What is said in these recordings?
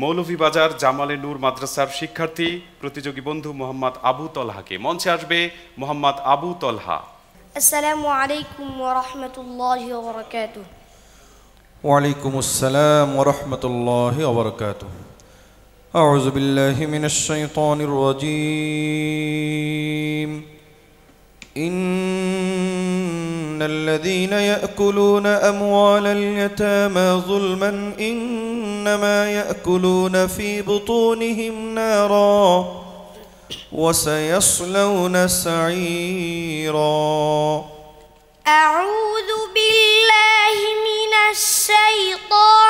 মৌলভীবাজার জামালে নূর মাদ্রাসার শিক্ষার্থী প্রতিযোগী বন্ধু মোহাম্মদ আবু তলহাকে মঞ্চে আসবে মোহাম্মদ আবু তলহা আসসালামু আলাইকুম ওয়ালাইকুম আসসালাম ওরহমতুল্লাহ ওবরাকাত أعوذ بالله من الشيطان إن الذين يأكلون أموال اليتامى ظلما إنما يأكلون في بطونهم نارا وسيصلون سعيرا أعوذ بالله من الشيطان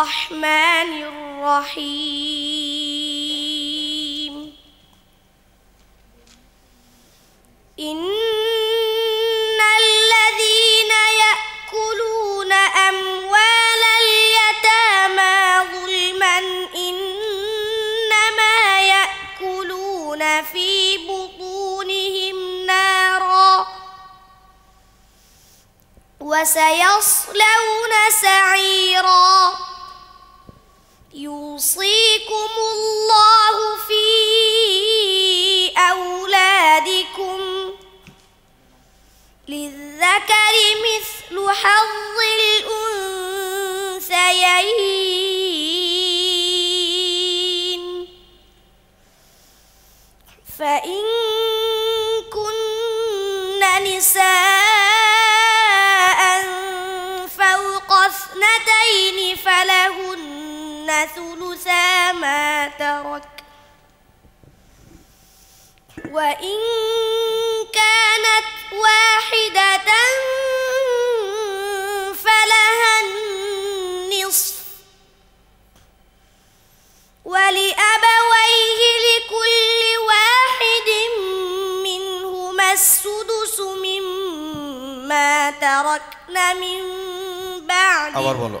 الرحمن الرحيم إن الذين يأكلون أموال اليتامى ظلما إنما يأكلون في بطونهم نارا وسيصلون سعيرا يوصيكم الله في أولادكم للذكر مثل حظ الأنثيين فإن كن نساء ثلثا ما ترك وإن كانت واحدة فلها النصف ولأبويه لكل واحد منهما السدس مما تركن من بعد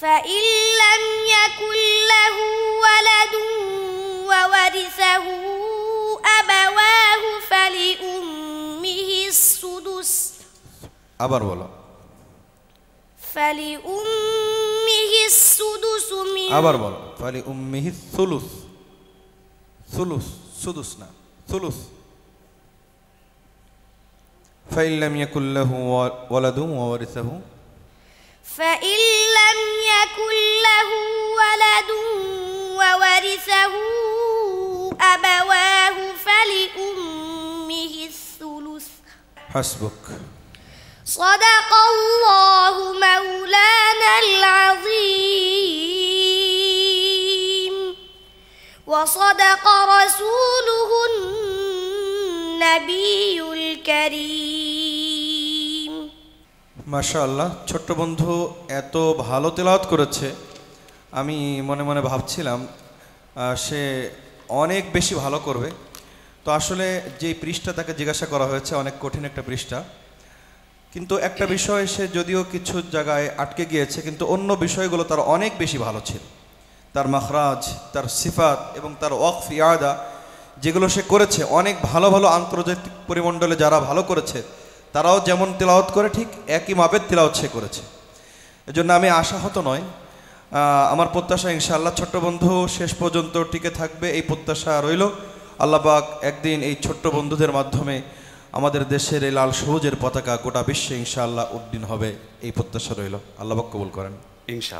فإن لم يكن له ولد وورثه أبواه فلأمه السدس أبر ولا فلأمه السدس من أبر ولا فلأمه الثلث ثلث سدس نعم ثلث فإن لم يكن له ولد وورثه فإن لم يكن له ولد وورثه أبواه فلأمه الثلث حسبك صدق الله مولانا العظيم وصدق رسوله النبي الكريم মাশা আল্লাহ ছোট্ট বন্ধু এত ভালো তেলাওয়াত করেছে আমি মনে মনে ভাবছিলাম সে অনেক বেশি ভালো করবে তো আসলে যে পৃষ্ঠা তাকে জিজ্ঞাসা করা হয়েছে অনেক কঠিন একটা পৃষ্ঠা কিন্তু একটা বিষয় সে যদিও কিছু জায়গায় আটকে গিয়েছে কিন্তু অন্য বিষয়গুলো তার অনেক বেশি ভালো ছিল তার মাখরাজ তার সিফাত এবং তার ওয়াকফ ইয়াদা যেগুলো সে করেছে অনেক ভালো ভালো আন্তর্জাতিক পরিমণ্ডলে যারা ভালো করেছে তারাও যেমন তেলাওত করে ঠিক একই মাপের তেলাওত সে করেছে এজন্য আমি আশাহত নয় আমার প্রত্যাশা ইনশাআল্লাহ ছোট্ট বন্ধু শেষ পর্যন্ত টিকে থাকবে এই প্রত্যাশা রইল আল্লাহবাক একদিন এই ছোট্ট বন্ধুদের মাধ্যমে আমাদের দেশের এই লাল সবুজের পতাকা গোটা বিশ্বে ইনশাআল্লাহ উদ্দিন হবে এই প্রত্যাশা রইল আল্লাহবাক কবুল করেন ইনশাআল্লাহ